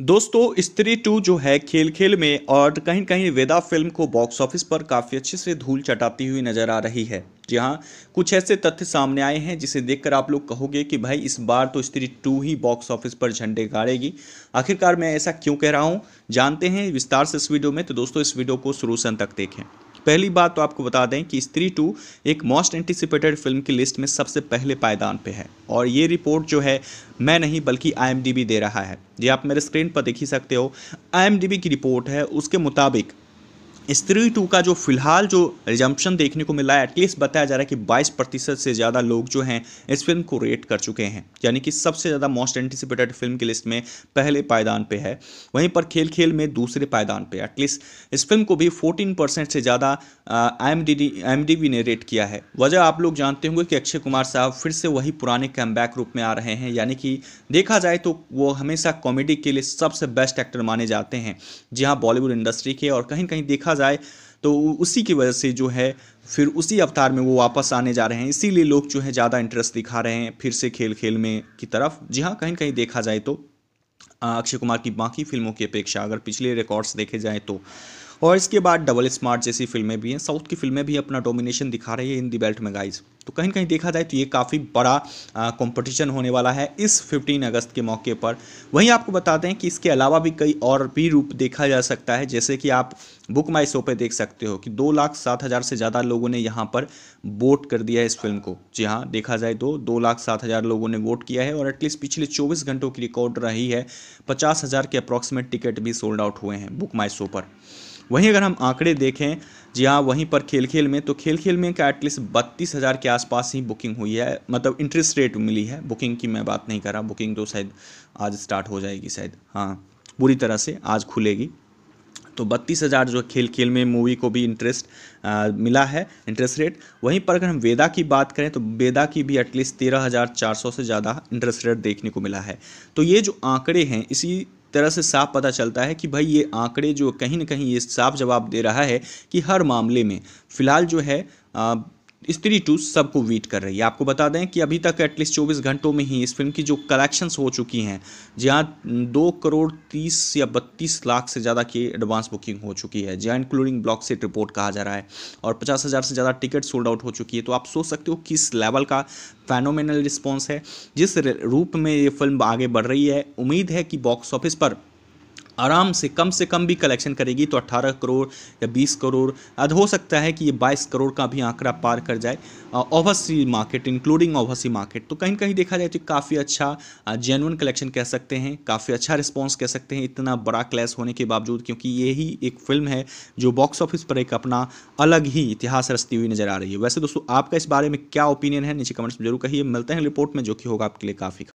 दोस्तों स्त्री टू जो है खेल खेल में और कहीं कहीं वेदा फिल्म को बॉक्स ऑफिस पर काफ़ी अच्छे से धूल चटाती हुई नज़र आ रही है जी हाँ कुछ ऐसे तथ्य सामने आए हैं जिसे देखकर आप लोग कहोगे कि भाई इस बार तो स्त्री टू ही बॉक्स ऑफिस पर झंडे गाड़ेगी आखिरकार मैं ऐसा क्यों कह रहा हूँ जानते हैं विस्तार से इस वीडियो में तो दोस्तों इस वीडियो को शुरू से अंत तक देखें पहली बात तो आपको बता दें कि स्त्री टू एक मोस्ट एंटिसिपेटेड फिल्म की लिस्ट में सबसे पहले पायदान पे है और ये रिपोर्ट जो है मैं नहीं बल्कि आई दे रहा है ये आप मेरे स्क्रीन पर देख ही सकते हो आई की रिपोर्ट है उसके मुताबिक स्त्री टू का जो फिलहाल जो रिजम्पशन देखने को मिला है एटलीस्ट बताया जा रहा है कि बाईस प्रतिशत से ज़्यादा लोग जो हैं इस फिल्म को रेट कर चुके हैं यानी कि सबसे ज़्यादा मोस्ट एंटिसिपेटेड फिल्म की लिस्ट में पहले पायदान पे है वहीं पर खेल खेल में दूसरे पायदान पे एटलीस्ट इस फिल्म को भी फोर्टीन से ज़्यादा एम एम ने रेट किया है वजह आप लोग जानते होंगे कि अक्षय कुमार साहब फिर से वही पुराने कैम रूप में आ रहे हैं यानी कि देखा जाए तो वो हमेशा कॉमेडी के लिए सबसे बेस्ट एक्टर माने जाते हैं जी हाँ बॉलीवुड इंडस्ट्री के और कहीं कहीं देखा आवाज़ आए तो उसी की वजह से जो है फिर उसी अवतार में वो वापस आने जा रहे हैं इसीलिए लोग जो है ज़्यादा इंटरेस्ट दिखा रहे हैं फिर से खेल खेल में की तरफ जी हाँ कहीं कहीं देखा जाए तो अक्षय कुमार की बाकी फिल्मों की अपेक्षा अगर पिछले रिकॉर्ड्स देखे जाए तो और इसके बाद डबल स्मार्ट जैसी फिल्में भी हैं साउथ की फिल्में भी अपना डोमिनेशन दिखा रही है इन दी बेल्ट में गाइज तो कहीं कहीं देखा जाए तो ये काफ़ी बड़ा कंपटीशन होने वाला है इस 15 अगस्त के मौके पर वहीं आपको बता दें कि इसके अलावा भी कई और भी रूप देखा जा सकता है जैसे कि आप बुक माई शो पर देख सकते हो कि दो लाख सात हज़ार से ज़्यादा लोगों ने यहाँ पर वोट कर दिया है इस फिल्म को जी हाँ देखा जाए तो दो लाख सात हज़ार लोगों ने वोट किया है और एटलीस्ट पिछले चौबीस घंटों की रिकॉर्ड रही है पचास हज़ार के अप्रॉक्सीमेट टिकट भी सोल्ड आउट हुए हैं बुक माई शो पर वहीं अगर हम आंकड़े देखें जी हाँ वहीं पर खेल खेल में तो खेल खेल में का एटलीस्ट बत्तीस हज़ार के आसपास ही बुकिंग हुई है मतलब इंटरेस्ट रेट मिली है बुकिंग की मैं बात नहीं कर रहा बुकिंग तो शायद आज स्टार्ट हो जाएगी शायद हाँ पूरी तरह से आज खुलेगी तो बत्तीस हज़ार जो खेल खेल में मूवी को भी इंटरेस्ट मिला है इंटरेस्ट रेट वहीं पर अगर हम वेदा की बात करें तो वेदा की भी एटलीस्ट तेरह हज़ार चार सौ से ज़्यादा इंटरेस्ट रेट देखने को मिला है तो ये जो आंकड़े हैं इसी तरह से साफ पता चलता है कि भाई ये आंकड़े जो कहीं ना कहीं ये साफ जवाब दे रहा है कि हर मामले में फ़िलहाल जो है आ, स्त्री टू सबको वीट कर रही है आपको बता दें कि अभी तक एटलीस्ट चौबीस घंटों में ही इस फिल्म की जो कलेक्शंस हो चुकी हैं जी हाँ दो करोड़ तीस या बत्तीस लाख से ज़्यादा की एडवांस बुकिंग हो चुकी है जी इंक्लूडिंग ब्लॉक से रिपोर्ट कहा जा रहा है और पचास हज़ार से ज़्यादा टिकट सोल्ड आउट हो चुकी है तो आप सोच सकते हो किस लेवल का फैनोमिनल रिस्पॉन्स है जिस रूप में ये फिल्म आगे बढ़ रही है उम्मीद है कि बॉक्स ऑफिस पर आराम से कम से कम भी कलेक्शन करेगी तो 18 करोड़ या 20 करोड़ अद हो सकता है कि ये 22 करोड़ का भी आंकड़ा पार कर जाए oversea market including oversea market तो कहीं कहीं देखा जाए तो काफ़ी अच्छा जेनुअन कलेक्शन कह सकते हैं काफ़ी अच्छा रिस्पॉन्स कह सकते हैं इतना बड़ा क्लैश होने के बावजूद क्योंकि यही एक फिल्म है जो बॉक्स ऑफिस पर एक अपना अलग ही इतिहास रचती हुई नजर आ रही है वैसे दोस्तों आपका इस बारे में क्या ओपिनियन है नीचे कमेंट्स में जरूर कहिए मिलते हैं रिपोर्ट में जो कि होगा आपके लिए काफ़ी